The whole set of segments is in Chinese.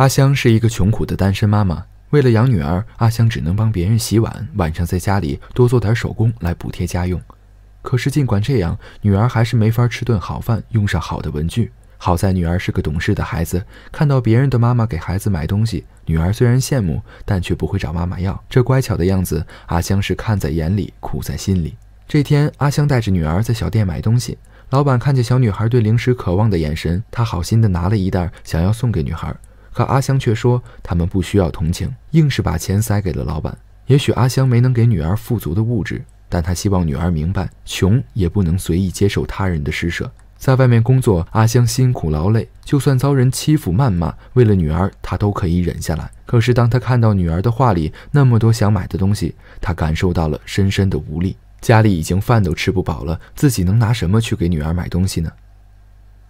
阿香是一个穷苦的单身妈妈，为了养女儿，阿香只能帮别人洗碗，晚上在家里多做点手工来补贴家用。可是尽管这样，女儿还是没法吃顿好饭，用上好的文具。好在女儿是个懂事的孩子，看到别人的妈妈给孩子买东西，女儿虽然羡慕，但却不会找妈妈要。这乖巧的样子，阿香是看在眼里，苦在心里。这天，阿香带着女儿在小店买东西，老板看见小女孩对零食渴望的眼神，他好心的拿了一袋，想要送给女孩。可阿香却说，他们不需要同情，硬是把钱塞给了老板。也许阿香没能给女儿富足的物质，但她希望女儿明白，穷也不能随意接受他人的施舍。在外面工作，阿香辛苦劳累，就算遭人欺负谩骂，为了女儿，她都可以忍下来。可是，当她看到女儿的画里那么多想买的东西，她感受到了深深的无力。家里已经饭都吃不饱了，自己能拿什么去给女儿买东西呢？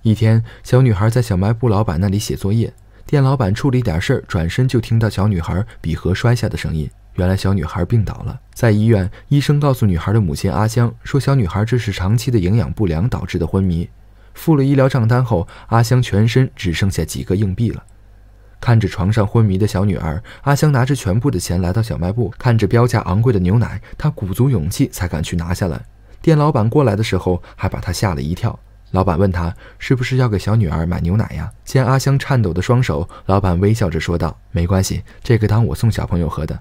一天，小女孩在小卖部老板那里写作业。店老板处理点事儿，转身就听到小女孩笔盒摔下的声音。原来小女孩病倒了，在医院，医生告诉女孩的母亲阿香，说小女孩这是长期的营养不良导致的昏迷。付了医疗账单后，阿香全身只剩下几个硬币了。看着床上昏迷的小女儿，阿香拿着全部的钱来到小卖部，看着标价昂贵的牛奶，她鼓足勇气才敢去拿下来。店老板过来的时候，还把她吓了一跳。老板问他是不是要给小女儿买牛奶呀？见阿香颤抖的双手，老板微笑着说道：“没关系，这个当我送小朋友喝的。”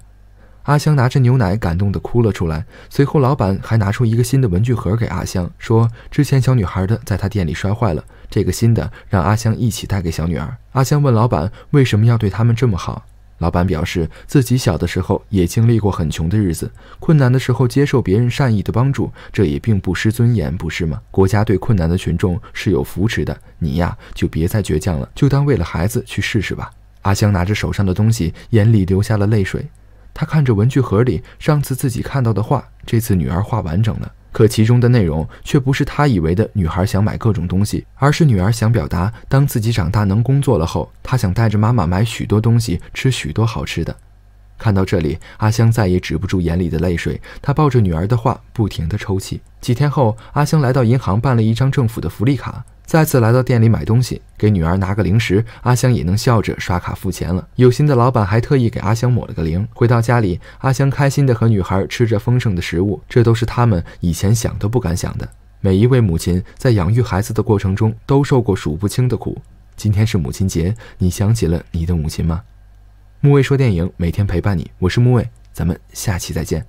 阿香拿着牛奶，感动的哭了出来。随后，老板还拿出一个新的文具盒给阿香，说：“之前小女孩的在她店里摔坏了，这个新的让阿香一起带给小女儿。”阿香问老板：“为什么要对他们这么好？”老板表示，自己小的时候也经历过很穷的日子，困难的时候接受别人善意的帮助，这也并不失尊严，不是吗？国家对困难的群众是有扶持的，你呀，就别再倔强了，就当为了孩子去试试吧。阿香拿着手上的东西，眼里流下了泪水，她看着文具盒里上次自己看到的画，这次女儿画完整了。可其中的内容却不是他以为的女孩想买各种东西，而是女儿想表达，当自己长大能工作了后，她想带着妈妈买许多东西，吃许多好吃的。看到这里，阿香再也止不住眼里的泪水，她抱着女儿的话，不停地抽泣。几天后，阿香来到银行办了一张政府的福利卡。再次来到店里买东西，给女儿拿个零食，阿香也能笑着刷卡付钱了。有心的老板还特意给阿香抹了个零。回到家里，阿香开心的和女孩吃着丰盛的食物，这都是他们以前想都不敢想的。每一位母亲在养育孩子的过程中都受过数不清的苦。今天是母亲节，你想起了你的母亲吗？木卫说电影每天陪伴你，我是木卫，咱们下期再见。